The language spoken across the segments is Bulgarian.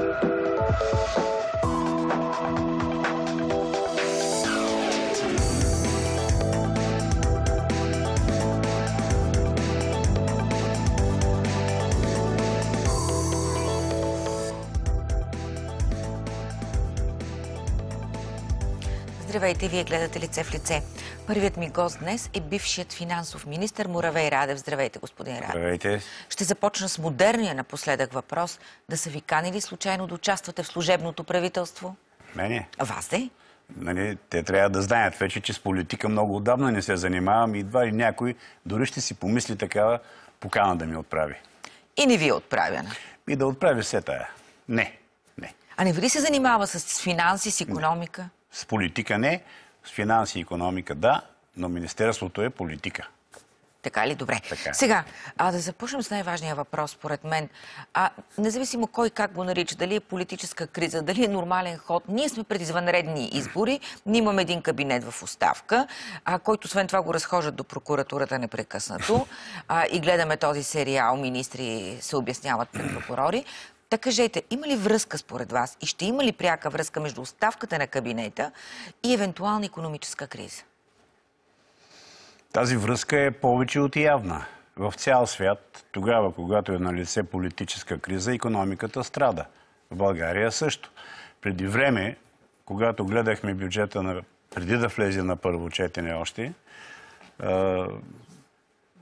Thank you. Здравейте, вие гледате лице в лице. Първият ми гост днес е бившият финансов министр Муравей Радев. Здравейте, господин Радев. Здравейте. Ще започна с модерния напоследък въпрос. Да са ви канили случайно да участвате в служебното правителство? Мене. А вас де? Нали, те трябва да знаят вече, че с политика много отдавна не се занимавам и едва ли някой дори ще си помисли такава покана да ми отправи. И не ви е отправена? И да отправи все тая. Не. не. А не ви ли се занимава с финанси, с економика? Не. С политика не, с финанси и економика да, но Министерството е политика. Така ли? Добре. Така. Е. Сега, а да започнем с най-важния въпрос, според мен. А, независимо кой как го нарича, дали е политическа криза, дали е нормален ход, ние сме пред извънредни избори, ние имаме един кабинет в оставка, а, който освен това го разхожат до прокуратурата непрекъснато а, и гледаме този сериал, министри се обясняват пред прокурори. Та кажете, има ли връзка според вас и ще има ли пряка връзка между оставката на кабинета и евентуална економическа криза? Тази връзка е повече от явна. В цял свят, тогава, когато е на лице политическа криза, економиката страда. В България също. Преди време, когато гледахме бюджета на, преди да влезе на първо четене още, е,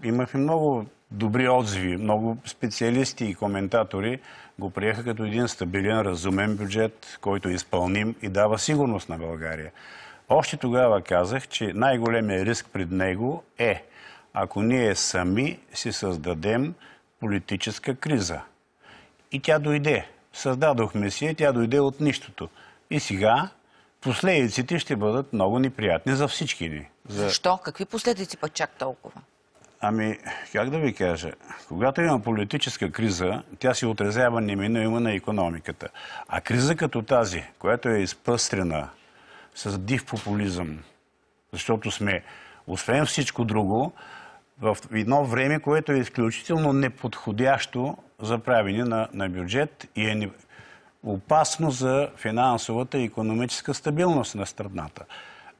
имахме много добри отзиви, много специалисти и коментатори го приеха като един стабилен, разумен бюджет, който изпълним и дава сигурност на България. Още тогава казах, че най-големият риск пред него е ако ние сами си създадем политическа криза. И тя дойде. Създадохме си, тя дойде от нищото. И сега последиците ще бъдат много неприятни за всички ни. За... Защо? Какви последици пък чак толкова? Ами, как да ви кажа, когато има политическа криза, тя си отрезява неминуемо на економиката. А криза като тази, която е изпъстрена с див популизъм, защото сме, освен всичко друго, в едно време, което е изключително неподходящо за правене на, на бюджет и е опасно за финансовата и економическа стабилност на страната.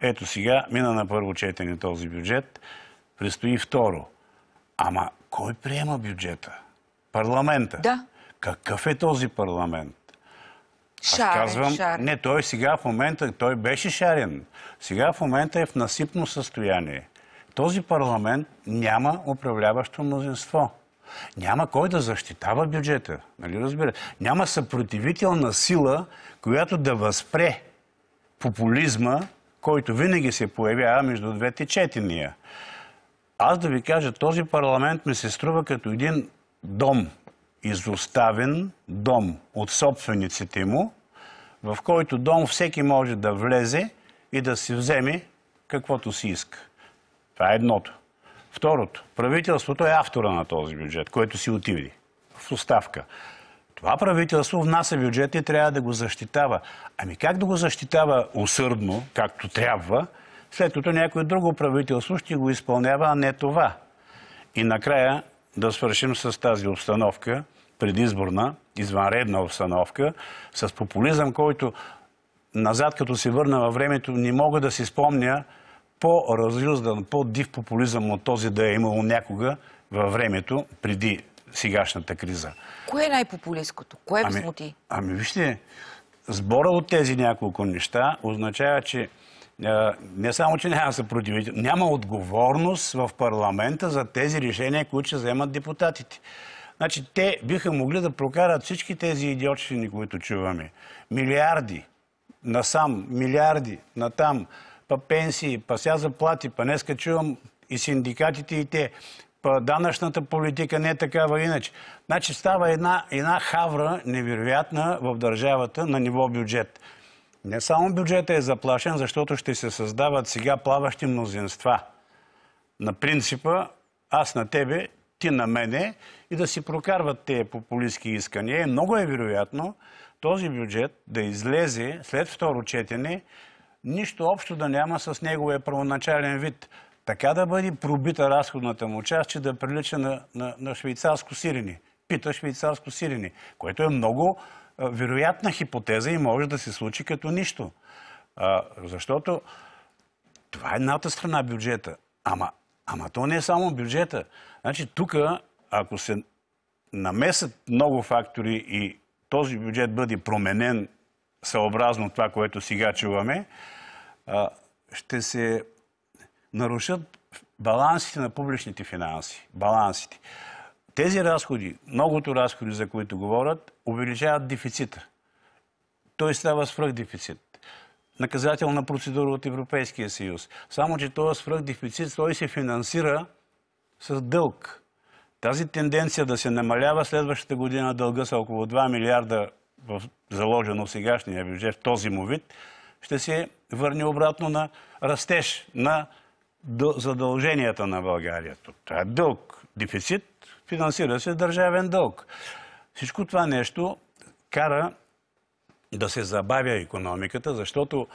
Ето сега мина на първо четене този бюджет – Предстои второ. Ама кой приема бюджета? Парламента. Да. Какъв е този парламент? Шарен, казвам, шарен. не, той сега в момента, той беше шарен. Сега в момента е в насипно състояние. Този парламент няма управляващо мнозинство. Няма кой да защитава бюджета. Нали разбира? Няма съпротивителна сила, която да възпре популизма, който винаги се появява между двете четения. Аз да ви кажа, този парламент ми се струва като един дом, изоставен дом от собствениците му, в който дом всеки може да влезе и да си вземе каквото си иска. Това е едното. Второто, правителството е автора на този бюджет, който си отиде в оставка. Това правителство внася бюджет и трябва да го защитава. Ами как да го защитава усърдно, както трябва, след като някое друго правителство ще го изпълнява, а не това. И накрая да свършим с тази обстановка, предизборна, извънредна обстановка, с популизъм, който назад, като се върна във времето, не мога да си спомня по разлюздан по-див популизъм от този да е имало някога във времето преди сегашната криза. Кое е най-популистското? Кое е безмути? Ами, ами вижте, сбора от тези няколко неща означава, че не само, че няма съпротивите, няма отговорност в парламента за тези решения, които ще вземат депутатите. Значи, те биха могли да прокарат всички тези идиотщини, които чуваме. Милиарди насам, милиарди натам, па пенсии, па сега заплати, па днеска чувам и синдикатите и те, па данъчната политика не е такава иначе. Значи става една, една хавра невероятна в държавата на ниво бюджет. Не само бюджетът е заплашен, защото ще се създават сега плаващи мнозинства. На принципа аз на тебе, ти на мене и да си прокарват тези популистски искания. Много е вероятно този бюджет да излезе след второ четене, нищо общо да няма с неговия първоначален вид. Така да бъде пробита разходната му част, че да прилича на, на, на швейцарско сирене. Пита швейцарско сирене, което е много вероятна хипотеза и може да се случи като нищо. А, защото това е едната страна бюджета. Ама, ама то не е само бюджета. Значи тук, ако се намесат много фактори и този бюджет бъде променен съобразно това, което сега чуваме, а, ще се нарушат балансите на публичните финанси. Балансите. Тези разходи, многото разходи, за които говорят, увеличават дефицита. Той става свръхдефицит. Наказателна процедура от Европейския съюз. Само, че този свръхдефицит, той се финансира с дълг. Тази тенденция да се намалява следващата година дълга са около 2 милиарда в заложено в сегашния бюджет, в този му вид, ще се върне обратно на растеж на задълженията на България. Това е дълг, дефицит, финансира се държавен дълг. Всичко това нещо кара да се забавя економиката, защото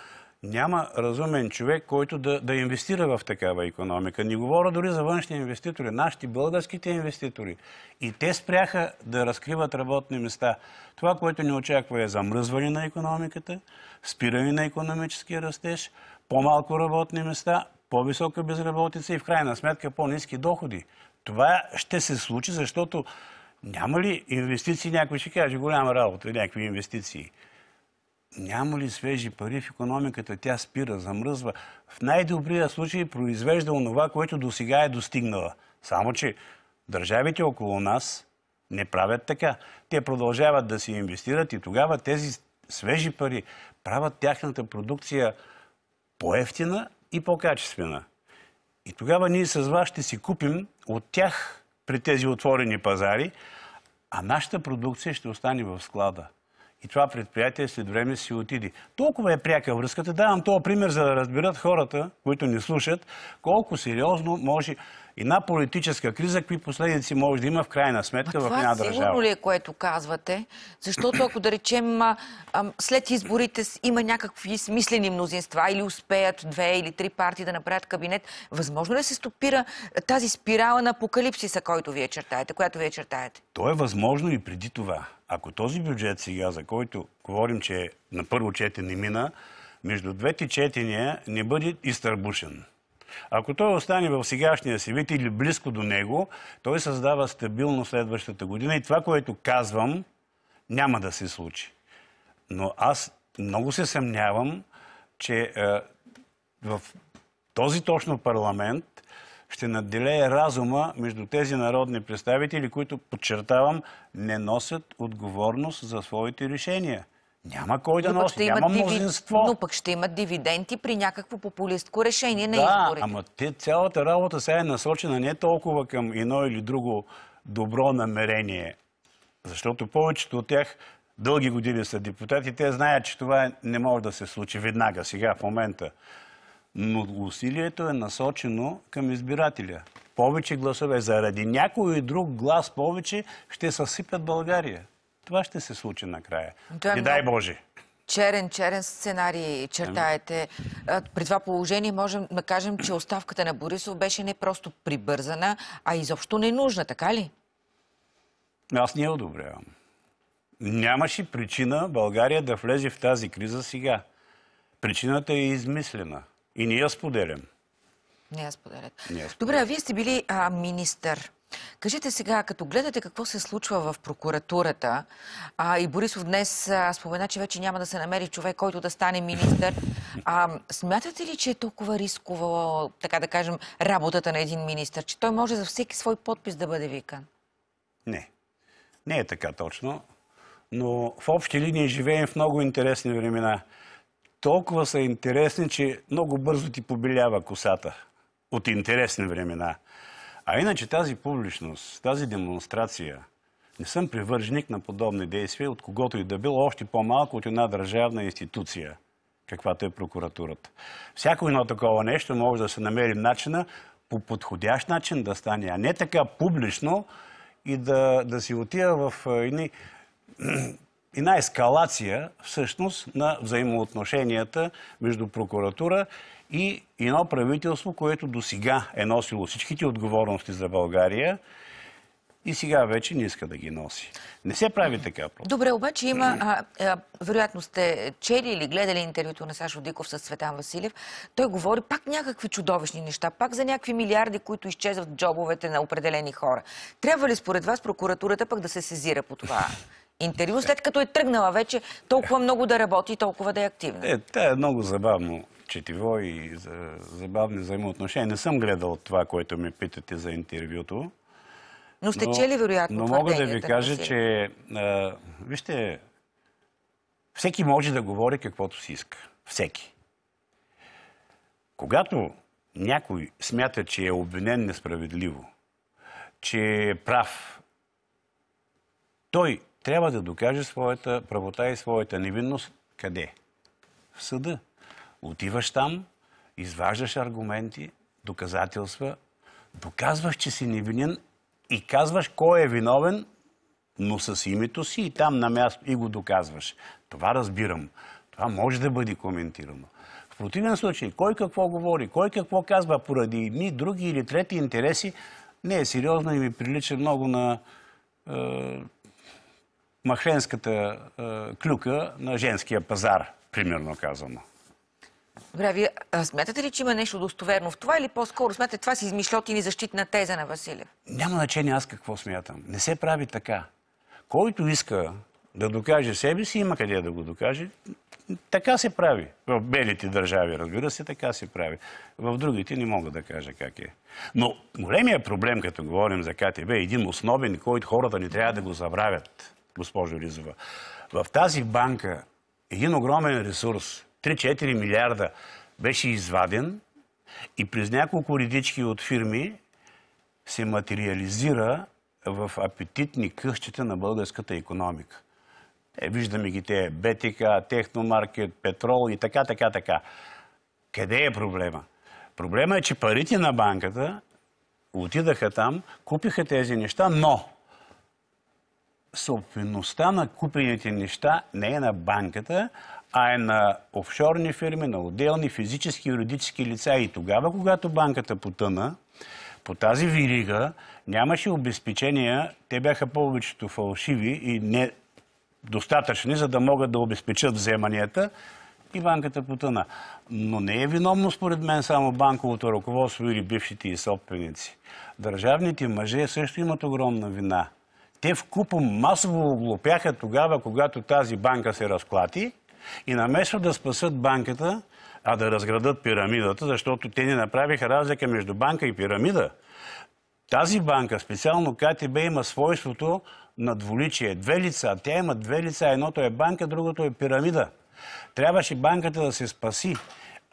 няма разумен човек, който да, да инвестира в такава економика. Не говоря дори за външни инвеститори, нашите българските инвеститори. И те спряха да разкриват работни места. Това, което ни очаква е замръзване на економиката, спиране на економическия растеж, по-малко работни места, по-висока безработица и в крайна сметка по-низки доходи. Това ще се случи, защото няма ли инвестиции, някой ще каже, голяма работа, някакви инвестиции. Няма ли свежи пари в економиката? Тя спира, замръзва. В най-добрия случай произвежда онова, което до сега е достигнала. Само, че държавите около нас не правят така. Те продължават да си инвестират и тогава тези свежи пари правят тяхната продукция по-ефтина и по-качествена. И тогава ние с вас ще си купим от тях при тези отворени пазари, а нашата продукция ще остане в склада. И това предприятие след време си отиде. Толкова е пряка връзката. Давам този пример, за да разберат хората, които ни слушат, колко сериозно може една политическа криза, какви последници може да има в крайна сметка в една държава. Това сигурно ли е, което казвате? Защото ако да речем след изборите има някакви смислени мнозинства или успеят две или три партии да направят кабинет, възможно ли се стопира тази спирала на апокалипсиса, който вие чертаете, която вие чертаете? То е възможно и преди това. Ако този бюджет сега, за който говорим, че на първо четене мина, между двете четения не бъде изтърбушен ако той остане в сегашния си вид или близко до него, той създава стабилно следващата година и това, което казвам, няма да се случи. Но аз много се съмнявам, че е, в този точно парламент ще надделее разума между тези народни представители, които, подчертавам, не носят отговорност за своите решения. Няма кой да но носи, няма диви... мнозинство. Но пък ще имат дивиденти при някакво популистко решение на изборите. Да, ама те, цялата работа сега е насочена не толкова към едно или друго добро намерение, защото повечето от тях дълги години са депутати, те знаят, че това е- не може да се случи веднага, сега, в момента. Но усилието е насочено към избирателя. Повече гласове заради някой друг глас повече ще съсипят България. Това ще се случи накрая. Не дай Боже! черен, черен сценарий чертаете. При това положение можем да кажем, че оставката на Борисов беше не просто прибързана, а изобщо ненужна, така ли? Аз не я одобрявам. Нямаше причина България да влезе в тази криза сега. Причината е измислена. И не я споделям. Не я споделят. Добре, а вие сте били министър Кажете сега, като гледате какво се случва в прокуратурата, а, и Борисов днес а, спомена, че вече няма да се намери човек, който да стане министър, а, смятате ли, че е толкова рискова, така да кажем, работата на един министър, че той може за всеки свой подпис да бъде викан? Не. Не е така точно. Но в общи линии живеем в много интересни времена. Толкова са интересни, че много бързо ти побелява косата. От интересни времена. А иначе тази публичност, тази демонстрация, не съм привърженик на подобни действия от когото и да било, още по-малко от една държавна институция, каквато е прокуратурата. Всяко едно такова нещо може да се намери начина по подходящ начин да стане, а не така публично и да, да си отива в едни една ескалация всъщност на взаимоотношенията между прокуратура и едно правителство, което до сега е носило всичките отговорности за България, и сега вече не иска да ги носи. Не се прави така просто. Добре, обаче има, а, а, вероятно сте чели или гледали интервюто на Сашо Диков с Светан Василев. Той говори пак някакви чудовищни неща, пак за някакви милиарди, които изчезват в джобовете на определени хора. Трябва ли според вас прокуратурата пък да се сезира по това? интервю, след като е тръгнала вече толкова много да работи и толкова да е активна? Е, тя е много забавно четиво и за, забавни взаимоотношения. Не съм гледал това, което ме питате за интервюто. Но сте но, чели, вероятно, Но мога да ви кажа, да че... А, вижте, всеки може да говори каквото си иска. Всеки. Когато някой смята, че е обвинен несправедливо, че е прав, той трябва да докаже своята правота и своята невинност. Къде? В съда. Отиваш там, изваждаш аргументи, доказателства, доказваш, че си невинен и казваш кой е виновен, но с името си и там на място и го доказваш. Това разбирам. Това може да бъде коментирано. В противен случай, кой какво говори, кой какво казва поради едни, други или трети интереси, не е сериозно и ми прилича много на е, махленската е, клюка на женския пазар, примерно казано. Добре, вие смятате ли, че има нещо достоверно в това или по-скоро смятате това си измишлотини защитна теза на Василев? Няма значение аз какво смятам. Не се прави така. Който иска да докаже себе си, има къде да го докаже. Така се прави. В белите държави, разбира се, така се прави. В другите не мога да кажа как е. Но големия проблем, като говорим за КТБ, е един основен, който хората не трябва да го забравят госпожо Ризова. В тази банка един огромен ресурс, 3-4 милиарда, беше изваден и през няколко редички от фирми се материализира в апетитни къщите на българската економика. Е, виждаме ги те, БТК, Техномаркет, Петрол и така, така, така. Къде е проблема? Проблема е, че парите на банката отидаха там, купиха тези неща, но собствеността на купените неща не е на банката, а е на офшорни фирми, на отделни физически и юридически лица. И тогава, когато банката потъна, по тази вирига нямаше обезпечения, те бяха повечето фалшиви и недостатъчни, за да могат да обезпечат вземанията и банката потъна. Но не е виновно според мен само банковото ръководство или бившите и собственици. Държавните мъже също имат огромна вина – те вкупом масово оглупяха тогава, когато тази банка се разклати и наместо да спасат банката, а да разградат пирамидата, защото те не направиха разлика между банка и пирамида. Тази банка, специално КТБ, има свойството на дволичие. Две лица. Тя има две лица. Едното е банка, другото е пирамида. Трябваше банката да се спаси.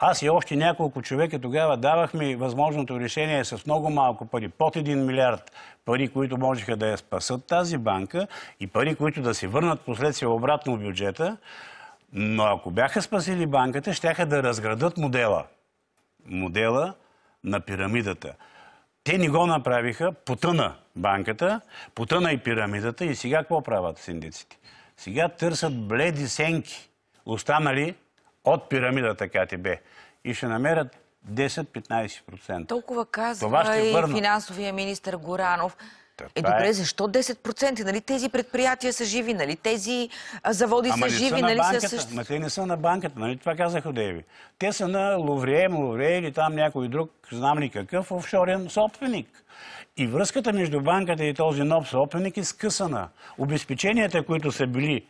Аз и още няколко човека тогава давахме възможното решение с много малко пари, под 1 милиард пари, които можеха да я спасат тази банка и пари, които да се върнат последствие обратно в бюджета. Но ако бяха спасили банката, щяха да разградат модела. Модела на пирамидата. Те ни го направиха, потъна банката, потъна и пирамидата и сега какво правят синдиците? Сега търсят бледи сенки, останали от пирамидата КТБ и ще намерят 10-15%. Толкова казва и финансовия министр Горанов. е добре, е. защо 10%? Нали тези предприятия са живи, нали тези заводи са живи, са нали са същи? Ама те не са на банката, нали това казаха Деви? Те са на Ловрие, Ловрие или там някой друг, знам ли какъв, офшорен собственик. И връзката между банката и този нов собственик е скъсана. Обезпеченията, които са били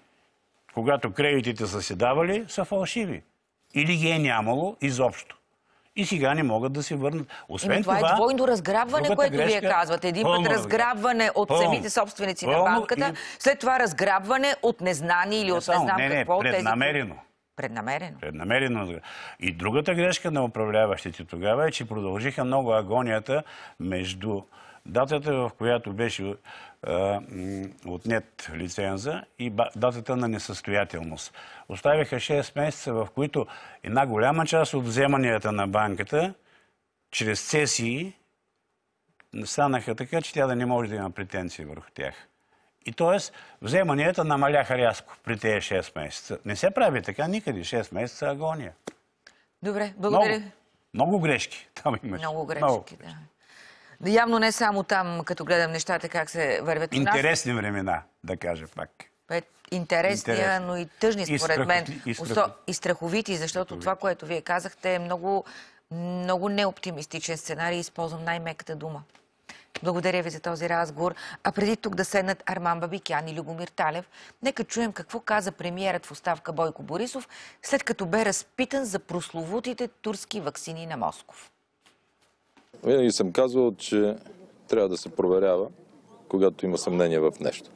когато кредитите са се давали, са фалшиви. Или ги е нямало изобщо. И сега не могат да се върнат. Освен това, ами това е двойно разграбване, което грешка, вие казвате. Един път разграбване от пълно, самите собственици пълно, на банката, и... след това разграбване от незнани или не от само, не знам не, не, какво. Преднамерено. Тези... Преднамерено. Преднамерено. И другата грешка на управляващите тогава е, че продължиха много агонията между датата, в която беше отнет лиценза и датата на несъстоятелност. Оставиха 6 месеца, в които една голяма част от вземанията на банката чрез цесии станаха така, че тя да не може да има претенции върху тях. И т.е. вземанията намаляха рязко при тези 6 месеца. Не се прави така никъде. 6 месеца агония. Добре, благодаря. Много, много грешки там имаш. Много грешки, много грешки. да. Явно не само там, като гледам нещата, как се вървят. Интересни времена, да кажа пак. Интересния, Интересни. но и тъжни, според мен. И, страховити, защото това, което вие казахте, е много, много неоптимистичен сценарий. Използвам най-меката дума. Благодаря ви за този разговор. А преди тук да седнат Арман Бабикян и Любомир Талев, нека чуем какво каза премиерът в оставка Бойко Борисов, след като бе разпитан за прословутите турски вакцини на Москов. Винаги съм казвал, че трябва да се проверява, когато има съмнение в нещо.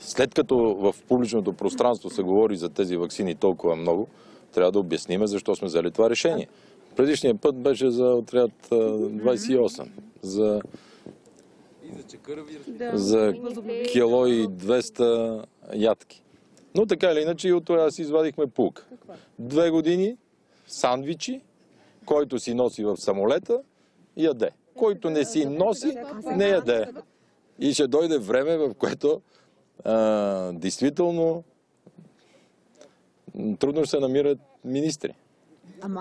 След като в публичното пространство се говори за тези вакцини толкова много, трябва да обясниме защо сме взели това решение. Предишният път беше за отряд 28, за, за кило и 200 ядки. Но така или иначе и от това си извадихме пулка. Две години сандвичи, който си носи в самолета, яде. Който не си носи, не яде. И ще дойде време, в което а, действително трудно ще се намират министри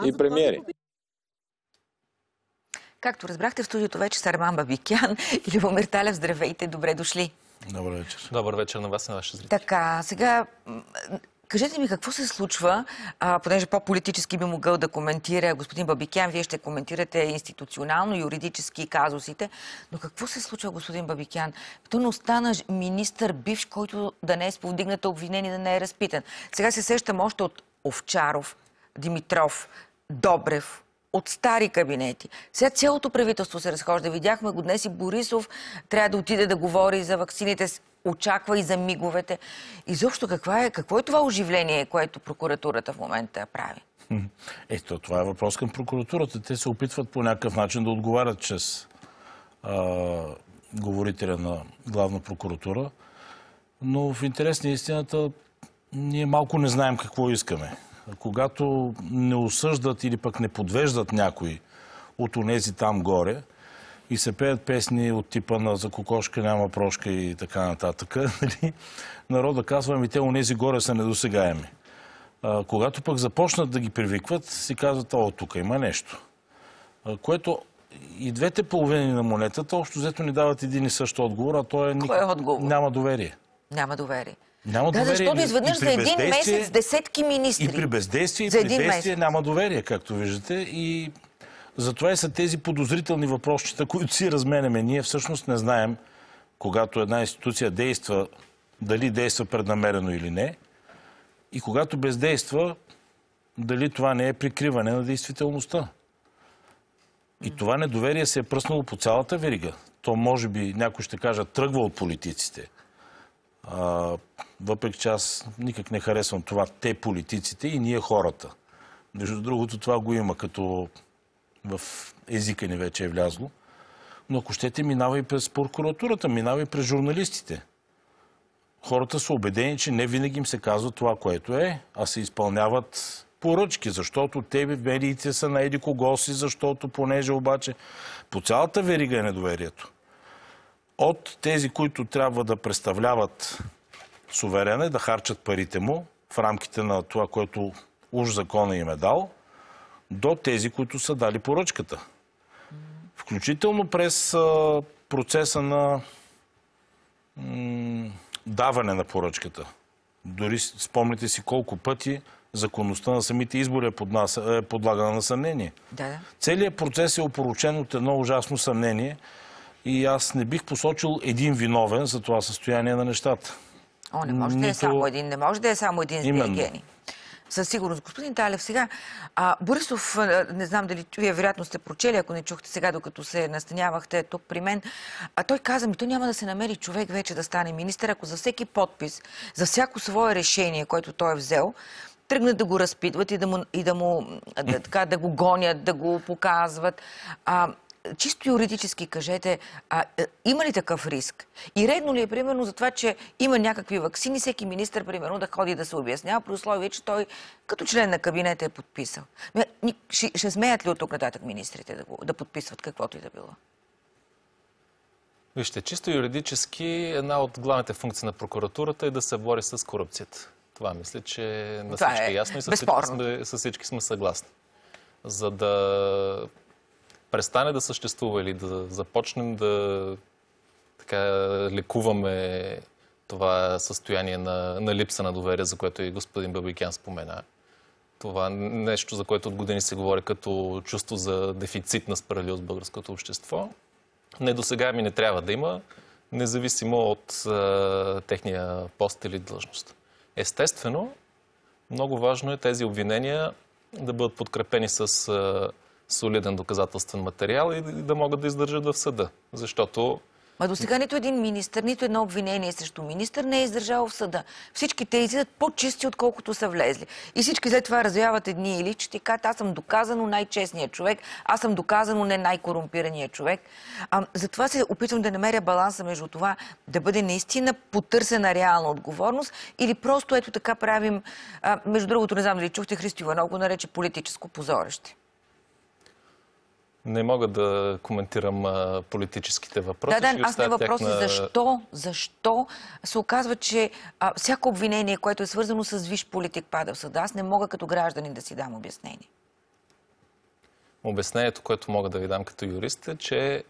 и премиери. Както разбрахте, в студиото вече са Арман Бабикян и Любомир Талев. Здравейте, добре дошли. Добър вечер. Добър вечер на вас и на вашите зрители. Така, сега Кажете ми какво се случва, а, понеже по-политически би могъл да коментира господин Бабикян, вие ще коментирате институционално, юридически казусите, но какво се случва, господин Бабикян? То не остана министър бивш, който да не е с обвинение, да не е разпитан. Сега се сещам още от Овчаров, Димитров, Добрев, от стари кабинети. Сега цялото правителство се разхожда. Видяхме го днес и Борисов трябва да отиде да говори за вакцините очаква и за миговете. Изобщо каква е, какво е това оживление, което прокуратурата в момента прави? Ето, това е въпрос към прокуратурата. Те се опитват по някакъв начин да отговарят чрез а, говорителя на главна прокуратура. Но в интерес на истината ние малко не знаем какво искаме. Когато не осъждат или пък не подвеждат някой от онези там горе, и се пеят песни от типа на за кокошка няма прошка и така нататък. Нали? Народа казва, ами те онези горе са недосегаеми. когато пък започнат да ги привикват, си казват, о, тук има нещо. което и двете половини на монетата общо взето ни дават един и същ отговор, а то е, е отговор? няма доверие. Няма доверие. Няма да, защото изведнъж за един месец десетки министри. И при бездействие, и при бездействие няма доверие, както виждате. И затова и са тези подозрителни въпросчета, които си разменяме. Ние всъщност не знаем, когато една институция действа, дали действа преднамерено или не. И когато бездейства, дали това не е прикриване на действителността. И това недоверие се е пръснало по цялата верига. То може би, някой ще каже, тръгва от политиците. А, въпреки че аз никак не харесвам това те политиците и ние хората. Между другото, това го има като в езика ни вече е влязло, но ако щете, минава и през прокуратурата, минава и през журналистите. Хората са убедени, че не винаги им се казва това, което е, а се изпълняват поръчки, защото те медиите са на еди кого си, защото понеже обаче по цялата верига е недоверието. От тези, които трябва да представляват суверене, да харчат парите му в рамките на това, което уж закона им е дал, до тези, които са дали поръчката. Включително през процеса на даване на поръчката. Дори спомните си колко пъти законността на самите избори е, е подлагана на съмнение. Да, да. Целият процес е опоручен от едно ужасно съмнение и аз не бих посочил един виновен за това състояние на нещата. О, не може да е само един, не може да е само един Именно. Евгений. Със сигурност. Господин Талев, сега а, Борисов, не знам дали вие вероятно сте прочели, ако не чухте сега, докато се настанявахте тук при мен, а той каза ми, то няма да се намери човек вече да стане министър, ако за всеки подпис, за всяко свое решение, което той е взел, тръгнат да го разпитват и да му, и да, му да, така, да го гонят, да го показват. А, чисто юридически кажете, а, е, има ли такъв риск? И редно ли е, примерно, за това, че има някакви вакцини, всеки министр, примерно, да ходи да се обяснява, при условие, че той като член на кабинета е подписал. Ще, ще смеят ли от тук нататък министрите да, да подписват каквото и да било? Вижте, чисто юридически една от главните функции на прокуратурата е да се бори с корупцията. Това мисля, че на всички е, е ясно и с всички, сме, с всички сме съгласни. За да престане да съществува или да започнем да така, лекуваме това състояние на, на липса на доверие, за което и господин Бабикян спомена. Това нещо, за което от години се говори като чувство за дефицит на справедливост в българското общество. Не до сега ми не трябва да има, независимо от а, техния пост или длъжност. Естествено, много важно е тези обвинения да бъдат подкрепени с а, солиден доказателствен материал и да могат да издържат в съда. Защото Ма до сега нито един министр, нито едно обвинение срещу министр не е издържало в съда. Всички те излизат по-чисти, отколкото са влезли. И всички след това развяват едни или че ти кажат, аз съм доказано най-честният човек, аз съм доказано не най корумпираният човек. А, затова се опитвам да намеря баланса между това да бъде наистина потърсена реална отговорност или просто ето така правим, а, между другото, не знам дали чухте, Христо Иванов го нарече политическо позорище. Не мога да коментирам а, политическите въпроси. Да, да, аз не въпроси защо, защо се оказва, че а, всяко обвинение, което е свързано с виш политик пада в съда, аз не мога като гражданин да си дам обяснение. Обяснението, което мога да ви дам като юрист е, че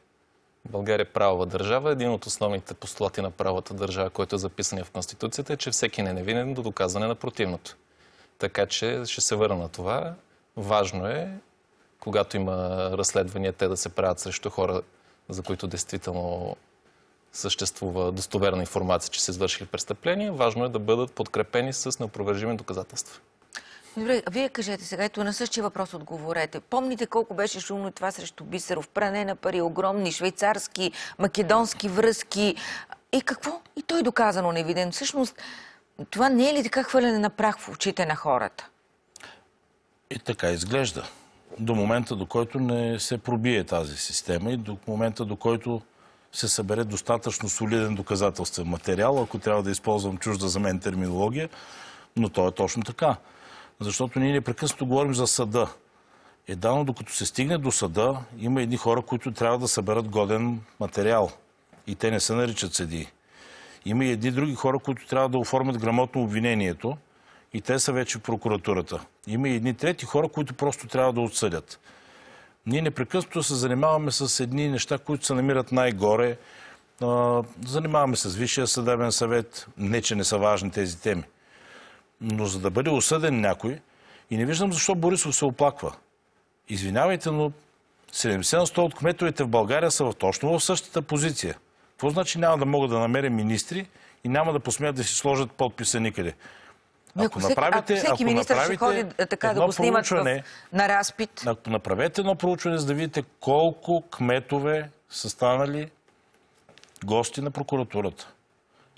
България е правова държава. Един от основните постулати на правата държава, който е записан в Конституцията, е, че всеки не е невинен до доказване на противното. Така че ще се върна на това. Важно е когато има разследвания, те да се правят срещу хора, за които действително съществува достоверна информация, че са извършили престъпления. важно е да бъдат подкрепени с неопровержими доказателства. Добре, а вие кажете сега, ето на същия въпрос отговорете. Помните колко беше шумно това срещу Бисеров? Пране на пари, огромни швейцарски, македонски връзки. И какво? И той доказано невиден. Всъщност, това не е ли така хвърляне на прах в очите на хората? И така изглежда до момента, до който не се пробие тази система и до момента, до който се събере достатъчно солиден доказателствен материал, ако трябва да използвам чужда за мен терминология, но то е точно така. Защото ние непрекъснато говорим за съда. Едано, докато се стигне до съда, има едни хора, които трябва да съберат годен материал. И те не се наричат съди. Има и едни други хора, които трябва да оформят грамотно обвинението, и те са вече в прокуратурата. Има и едни трети хора, които просто трябва да отсъдят. Ние непрекъснато се занимаваме с едни неща, които се намират най-горе. Занимаваме се с Висшия съдебен съвет. Не, че не са важни тези теми. Но за да бъде осъден някой, и не виждам защо Борисов се оплаква. Извинявайте, но 70 от кметовете в България са в точно в същата позиция. Какво значи няма да могат да намеря министри и няма да посмеят да си сложат подписа никъде? Но ако, всеки, направите, ако всеки министр ще ходи е, така да го снимат в, на разпит... Ако направете едно проучване, за да видите колко кметове са станали гости на прокуратурата.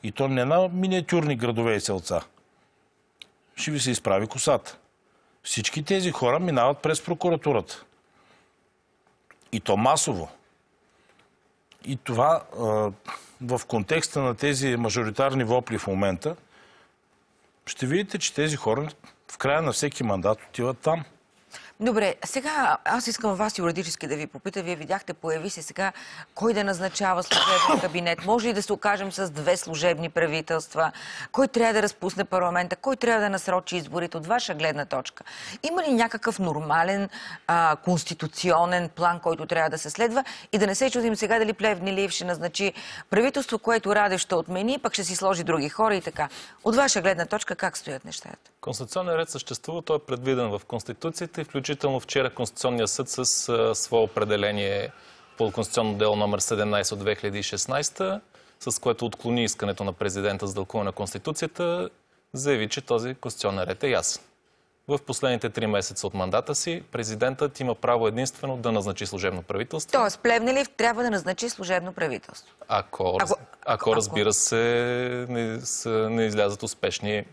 И то не на миниатюрни градове и селца. Ще ви се изправи косата. Всички тези хора минават през прокуратурата. И то масово. И това а, в контекста на тези мажоритарни вопли в момента, ще видите, че тези хора в края на всеки мандат отиват там. Добре, сега аз искам вас юридически да ви попита. Вие видяхте, появи се сега кой да назначава служебен кабинет. Може ли да се окажем с две служебни правителства? Кой трябва да разпусне парламента? Кой трябва да насрочи изборите от ваша гледна точка? Има ли някакъв нормален а, конституционен план, който трябва да се следва? И да не се чудим сега дали Плевнилиев ще назначи правителство, което Радев ще отмени, пък ще си сложи други хора и така. От ваша гледна точка как стоят нещата? Конституционният ред съществува, той е предвиден в Конституцията и включително вчера Конституционния съд с своя свое определение по Конституционно дело номер 17 от 2016, с което отклони искането на президента за дълкуване на Конституцията, заяви, че този конституционен ред е ясен. В последните три месеца от мандата си президентът има право единствено да назначи служебно правителство. Тоест, Плевнелив трябва да назначи служебно правителство. Ако, ако, ако разбира се, не, не излязат успешни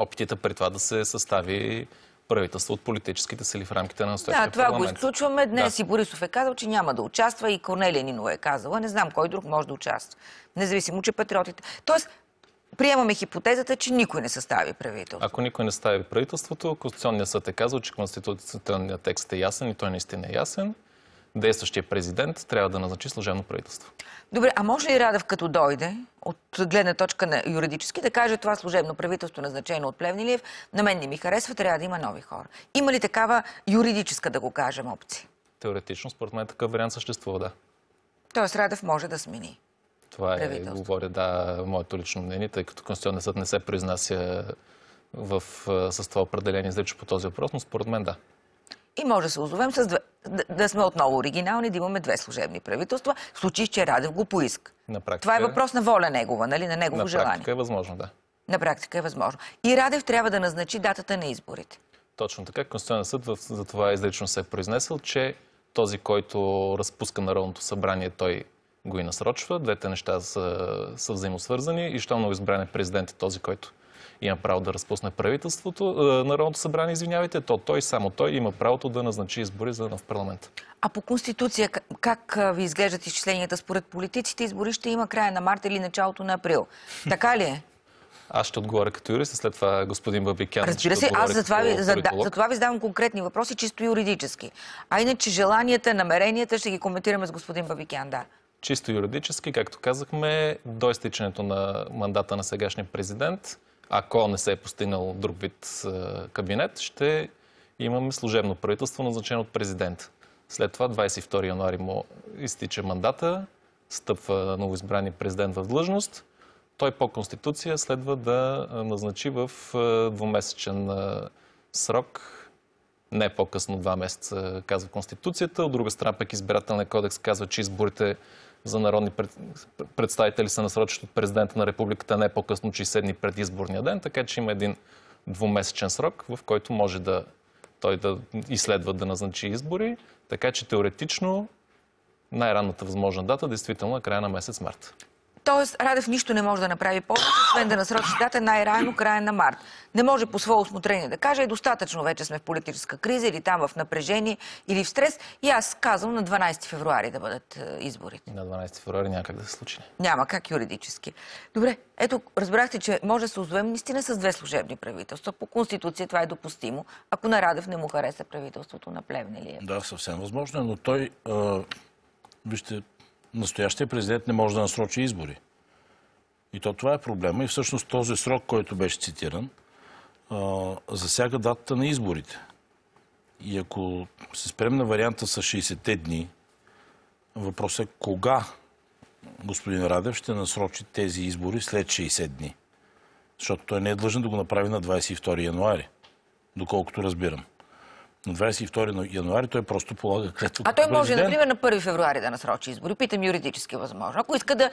опитите при това да се състави правителство от политическите сили в рамките на настоящия Да, това го изключваме. Днес и Борисов е казал, че няма да участва и Корнелия Нинова е казала. Не знам кой друг може да участва. Независимо, че патриотите... Тоест, приемаме хипотезата, че никой не състави правителство. Ако никой не състави правителството, Конституционният съд е казал, че конституционният текст е ясен и той наистина е ясен действащия президент трябва да назначи служебно правителство. Добре, а може ли Радев като дойде от гледна точка на юридически да каже това служебно правителство назначено от Плевнилиев, на мен не ми харесва, трябва да има нови хора. Има ли такава юридическа, да го кажем, опция? Теоретично, според мен такъв вариант съществува, да. Тоест Радев може да смени. Това е, говоря, да, моето лично мнение, тъй като Конституционният съд не се произнася в, с това определение излича по този въпрос, но според мен да. И може да се озовем с две, да, сме отново оригинални, да имаме две служебни правителства, в случай, че Радев го поиска. Това е въпрос на воля негова, нали? на негово желание. На практика е възможно, да. На практика е възможно. И Радев трябва да назначи датата на изборите. Точно така. Конституционен съд за това изрично се е произнесъл, че този, който разпуска Народното събрание, той го и насрочва. Двете неща са, са взаимосвързани и щом новоизбран е президент е този, който има право да разпусне правителството, е, Народното събрание, извинявайте, то той, само той има правото да назначи избори за нов парламент. А по Конституция, как ви изглеждат изчисленията? Според политиците избори ще има края на март или началото на април. Така ли е? Аз ще отговоря като юрист, след това господин Бабикян. Разбира се, аз за това, ви, за, за това ви задавам конкретни въпроси, чисто юридически. А иначе желанията, намеренията ще ги коментираме с господин Бабикян, да. Чисто юридически, както казахме, до изтичането на мандата на сегашния президент, ако не се е постигнал друг вид кабинет, ще имаме служебно правителство, назначено от президента. След това 22 януари му изтича мандата, стъпва новоизбрани президент в длъжност. Той по Конституция следва да назначи в двумесечен срок не по-късно два месеца, казва Конституцията. От друга страна пък избирателният кодекс казва, че изборите за народни представители се насрочат от президента на републиката не по-късно че седни пред изборния ден, така че има един двумесечен срок, в който може да той да изследва да назначи избори. Така че теоретично най-ранната възможна дата действително е края на месец март. Тоест, Радев нищо не може да направи повече, освен да насрочи дата най-рано края на март. Не може по свое осмотрение да каже, е достатъчно вече сме в политическа криза или там в напрежение или в стрес. И аз казвам на 12 февруари да бъдат е, изборите. На 12 февруари някак да се случи. Няма как юридически. Добре, ето, разбрахте, че може да се озовем наистина с две служебни правителства. По Конституция това е допустимо, ако на Радев не му хареса правителството на Плевнелиев. Да, съвсем възможно, е, но той, е, вижте, настоящия президент не може да насрочи избори. И то това е проблема. И всъщност този срок, който беше цитиран, засяга датата на изборите. И ако се спрем на варианта с 60-те дни, въпросът е кога господин Радев ще насрочи тези избори след 60 дни. Защото той не е длъжен да го направи на 22 януари, доколкото разбирам на 22 януари, той просто полага клетва. А той може, например, на 1 февруари да насрочи избори. Питам юридически възможно. Ако иска да,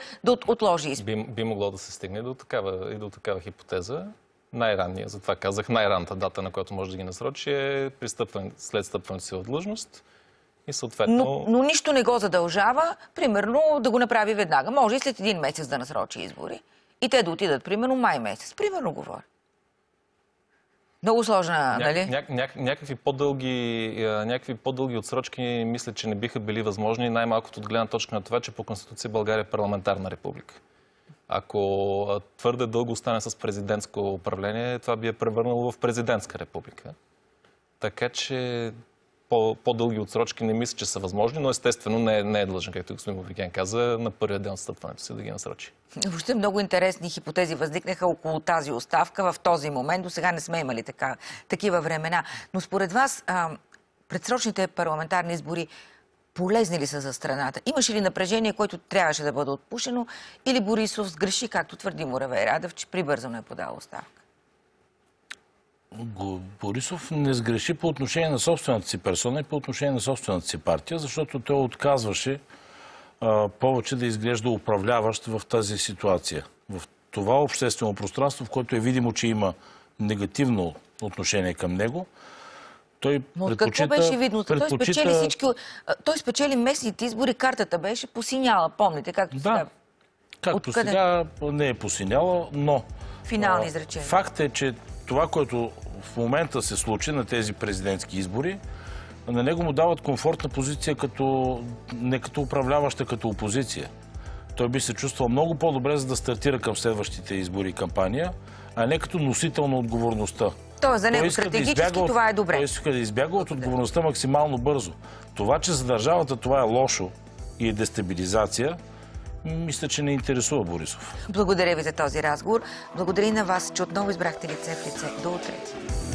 отложи избори. Би, могло да се стигне и до такава хипотеза. Най-ранния, затова казах, най-ранта дата, на която може да ги насрочи е след стъпването си в длъжност. И съответно... но нищо не го задължава, примерно, да го направи веднага. Може и след един месец да насрочи избори. И те да отидат, примерно, май месец. Примерно говоря. Много сложна, нали? Ня, ня, ня, някакви, по-дълги, е, някакви по-дълги отсрочки мисля, че не биха били възможни, най-малкото от гледна точка на това, че по Конституция България е парламентарна република. Ако е, твърде дълго остане с президентско управление, това би е превърнало в президентска република. Така че по-дълги отсрочки не мисля, че са възможни, но естествено не, е, не е длъжен, както господин Мовиген каза, на първия ден отстъпването си да ги насрочи. Въобще много интересни хипотези възникнаха около тази оставка в този момент. До сега не сме имали така, такива времена. Но според вас, а, предсрочните парламентарни избори полезни ли са за страната? Имаше ли напрежение, което трябваше да бъде отпушено? Или Борисов сгреши, както твърди Муравей Радев, че прибързано е подал оставка? Борисов не сгреши по отношение на собствената си персона и по отношение на собствената си партия, защото той отказваше повече да изглежда управляващ в тази ситуация. В това обществено пространство, в което е видимо, че има негативно отношение към него, той Но предпочита... какво беше видно? Той, спечели местните избори, картата беше посиняла, помните, както да. сега. Както сега не е посиняла, но... Финални изречения. Факт е, че това, което в момента се случи на тези президентски избори, на него му дават комфортна позиция като, не като управляваща, като опозиция. Той би се чувствал много по-добре, за да стартира към следващите избори и кампания, а не като носител на отговорността. Тоест, за него стратегически да избяга, това е добре. Той иска да избяга от отговорността максимално бързо. Това, че за държавата това е лошо и е дестабилизация, мисля, че не интересува Борисов. Благодаря ви за този разговор. Благодаря и на вас, че отново избрахте лице в лице. До утре.